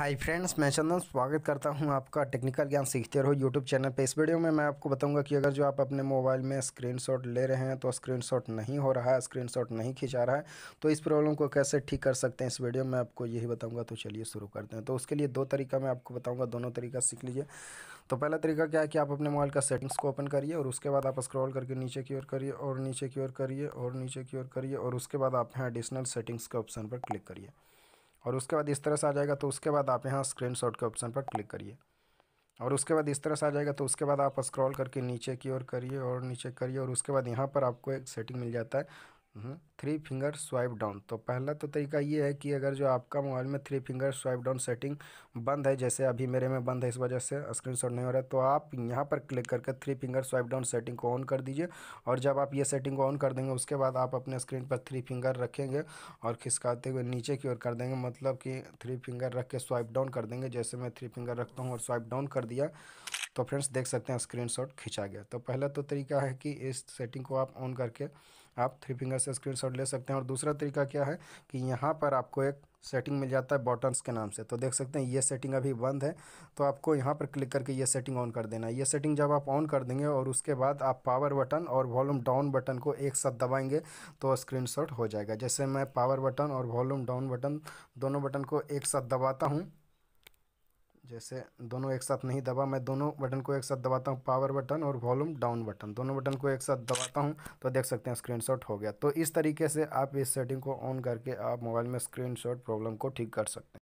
hi friends मैं चंदन स्वागत करता हूं आपका टेक्निकल ज्ञान सीखते रहो यूट्यूब चैनल पे इस वीडियो में मैं आपको बताऊंगा कि अगर जो आप अपने मोबाइल में स्क्रीनशॉट ले रहे हैं तो स्क्रीनशॉट नहीं हो रहा है स्क्रीनशॉट नहीं खिंचा रहा है तो इस प्रॉब्लम को कैसे ठीक कर सकते हैं इस वीडियो में आपको यही बताऊँगा तो चलिए शुरू करते हैं तो उसके लिए दो तरीका मैं आपको बताऊँगा दोनों तरीका सीख लीजिए तो पहला तरीका क्या है कि आप अपने मोबाइल का सेटिंग्स को ओपन करिए और उसके बाद आप स्क्रॉल करके नीचे की ओर करिए और नीचे की ओर करिए और नीचे की ओर करिए और उसके बाद आप हैं एडिशनल सेटिंग्स के ऑप्शन पर क्लिक करिए और उसके बाद इस तरह से आ जाएगा तो उसके बाद आप यहाँ स्क्रीन के ऑप्शन पर क्लिक करिए और उसके बाद इस तरह से आ जाएगा तो उसके बाद आप स्क्रॉल करके नीचे की ओर करिए और नीचे करिए और उसके बाद यहाँ पर आपको एक सेटिंग मिल जाता है थ्री फिंगर स्वाइप डाउन तो पहला तो तरीका ये है कि अगर जो आपका मोबाइल में three finger swipe down setting बंद है जैसे अभी मेरे में बंद है इस वजह से स्क्रीनशॉट नहीं हो रहा है तो आप यहाँ पर क्लिक करके three finger swipe down setting को ऑन कर दीजिए और जब आप ये सेटिंग को ऑन कर देंगे उसके बाद आप अपने स्क्रीन पर थ्री फिंगर रखेंगे और खिसकाते हुए नीचे की ओर कर देंगे मतलब कि थ्री फिंगर रख के स्वाइप डाउन कर देंगे जैसे मैं थ्री फिंगर रखता हूँ और स्वाइप डाउन कर दिया तो फ्रेंड्स देख सकते हैं स्क्रीनशॉट खींचा गया तो पहला तो तरीका है कि इस सेटिंग को आप ऑन करके आप थ्री फिंगर से स्क्रीनशॉट ले सकते हैं और दूसरा तरीका क्या है कि यहाँ पर आपको एक सेटिंग मिल जाता है बॉटन्स के नाम से तो देख सकते हैं ये सेटिंग अभी बंद है तो आपको यहाँ पर क्लिक करके ये सेटिंग ऑन कर देना है ये सेटिंग जब आप ऑन कर देंगे और उसके बाद आप पावर बटन और वॉल्यूम डाउन बटन को एक साथ दबाएंगे तो स्क्रीनशॉट हो जाएगा जैसे मैं पावर बटन और वॉल्यूम डाउन बटन दोनों बटन को एक साथ दबाता हूँ जैसे दोनों एक साथ नहीं दबा मैं दोनों बटन को एक साथ दबाता हूँ पावर बटन और वॉल्यूम डाउन बटन दोनों बटन को एक साथ दबाता हूँ तो देख सकते हैं स्क्रीनशॉट हो गया तो इस तरीके से आप इस सेटिंग को ऑन करके आप मोबाइल में स्क्रीनशॉट प्रॉब्लम को ठीक कर सकते हैं